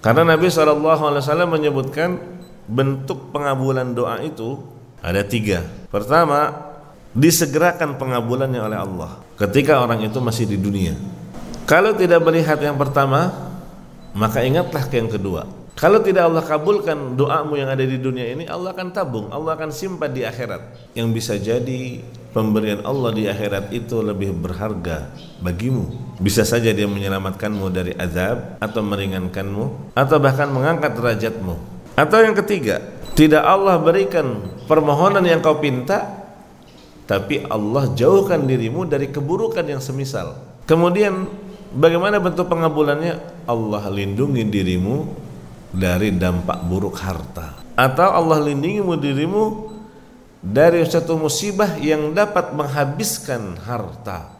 Karena Nabi SAW menyebutkan bentuk pengabulan doa itu ada tiga. Pertama, disegerakan pengabulannya oleh Allah ketika orang itu masih di dunia. Kalau tidak melihat yang pertama, maka ingatlah ke yang kedua. Kalau tidak Allah kabulkan doamu yang ada di dunia ini, Allah akan tabung, Allah akan simpan di akhirat. Yang bisa jadi pemberian Allah di akhirat itu lebih berharga bagimu. Bisa saja dia menyelamatkanmu dari azab atau meringankanmu atau bahkan mengangkat derajatmu. Atau yang ketiga, tidak Allah berikan permohonan yang kau pinta, tapi Allah jauhkan dirimu dari keburukan yang semisal. Kemudian bagaimana bentuk pengabulannya? Allah lindungi dirimu dari dampak buruk harta atau Allah lindungimu dirimu dari satu musibah yang dapat menghabiskan harta